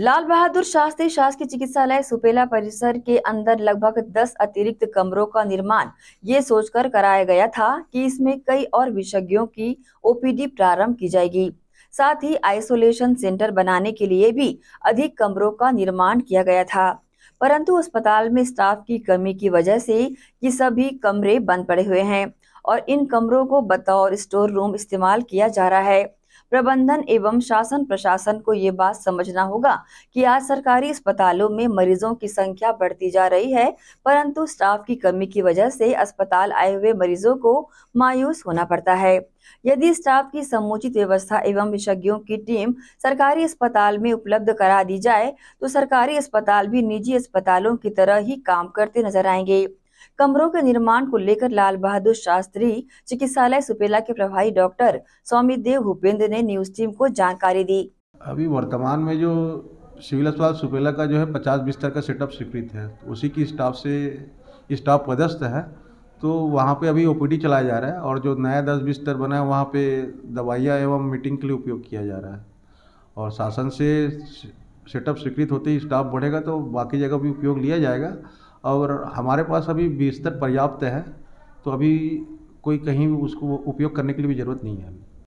लाल बहादुर शास्त्री शासकीय चिकित्सालय सुपेला परिसर के अंदर लगभग 10 अतिरिक्त कमरों का निर्माण ये सोचकर कराया गया था कि इसमें कई और विशेषज्ञों की ओपीडी प्रारंभ की जाएगी साथ ही आइसोलेशन सेंटर बनाने के लिए भी अधिक कमरों का निर्माण किया गया था परंतु अस्पताल में स्टाफ की कमी की वजह से ये सभी कमरे बंद पड़े हुए हैं और इन कमरों को बतौर स्टोर रूम इस्तेमाल किया जा रहा है प्रबंधन एवं शासन प्रशासन को ये बात समझना होगा कि आज सरकारी अस्पतालों में मरीजों की संख्या बढ़ती जा रही है परंतु स्टाफ की कमी की वजह से अस्पताल आए हुए मरीजों को मायूस होना पड़ता है यदि स्टाफ की समुचित व्यवस्था एवं विशेषज्ञों की टीम सरकारी अस्पताल में उपलब्ध करा दी जाए तो सरकारी अस्पताल भी निजी अस्पतालों की तरह ही काम करते नजर आएंगे कमरों के निर्माण को लेकर लाल बहादुर शास्त्री चिकित्सालय सुपेला के प्रभारी डॉक्टर स्वामी देव भूपेंद्र ने न्यूज टीम को जानकारी दी अभी वर्तमान में जो सिविल अस्पताल सुपेला का जो है पचास बिस्तर का सेटअप स्वीकृत है उसी की स्टाफ से स्टाफ पदस्थ है तो वहाँ पे अभी ओपीडी चलाया जा रहा है और जो नया दस बिस्तर बना है वहाँ पे दवाइयाँ एवं मीटिंग के लिए उपयोग किया जा रहा है और शासन से सेटअप स्वीकृत होते ही स्टाफ बढ़ेगा तो बाकी जगह भी उपयोग लिया जाएगा और हमारे पास अभी बिस्तर पर्याप्त है तो अभी कोई कहीं उसको उपयोग करने के लिए भी ज़रूरत नहीं है अभी